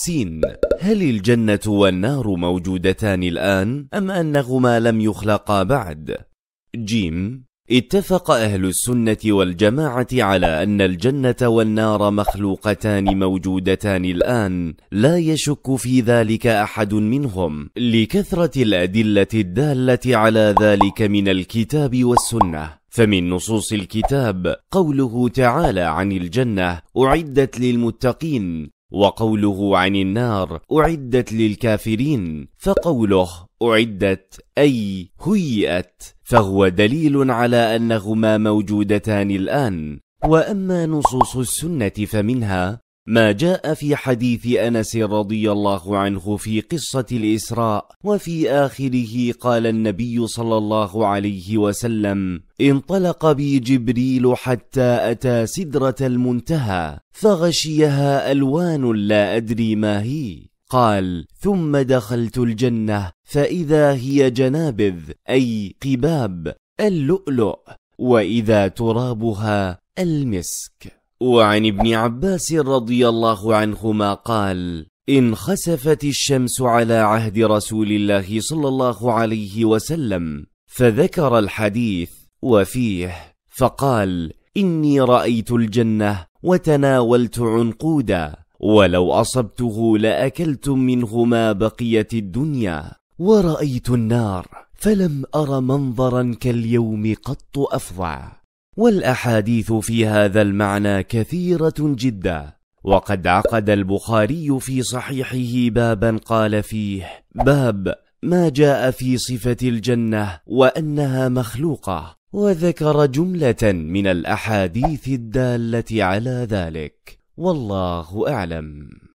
سين هل الجنة والنار موجودتان الآن أم أنهما لم يخلقا بعد؟ جيم اتفق أهل السنة والجماعة على أن الجنة والنار مخلوقتان موجودتان الآن، لا يشك في ذلك أحد منهم، لكثرة الأدلة الدالة على ذلك من الكتاب والسنة. فمن نصوص الكتاب قوله تعالى عن الجنة أعدت للمتقين وقوله عن النار أعدت للكافرين فقوله أعدت أي هيئت فهو دليل على أنهما موجودتان الآن وأما نصوص السنة فمنها ما جاء في حديث انس رضي الله عنه في قصه الاسراء وفي اخره قال النبي صلى الله عليه وسلم انطلق بي جبريل حتى اتى سدره المنتهى فغشيها الوان لا ادري ما هي قال ثم دخلت الجنه فاذا هي جنابذ اي قباب اللؤلؤ واذا ترابها المسك وعن ابن عباس رضي الله عنهما قال إن خسفت الشمس على عهد رسول الله صلى الله عليه وسلم فذكر الحديث وفيه فقال إني رأيت الجنة وتناولت عنقودا ولو أصبته لأكلت منه ما بقيت الدنيا ورأيت النار فلم أر منظرا كاليوم قط أفظع والاحاديث في هذا المعنى كثيره جدا وقد عقد البخاري في صحيحه بابا قال فيه باب ما جاء في صفه الجنه وانها مخلوقه وذكر جمله من الاحاديث الداله على ذلك والله اعلم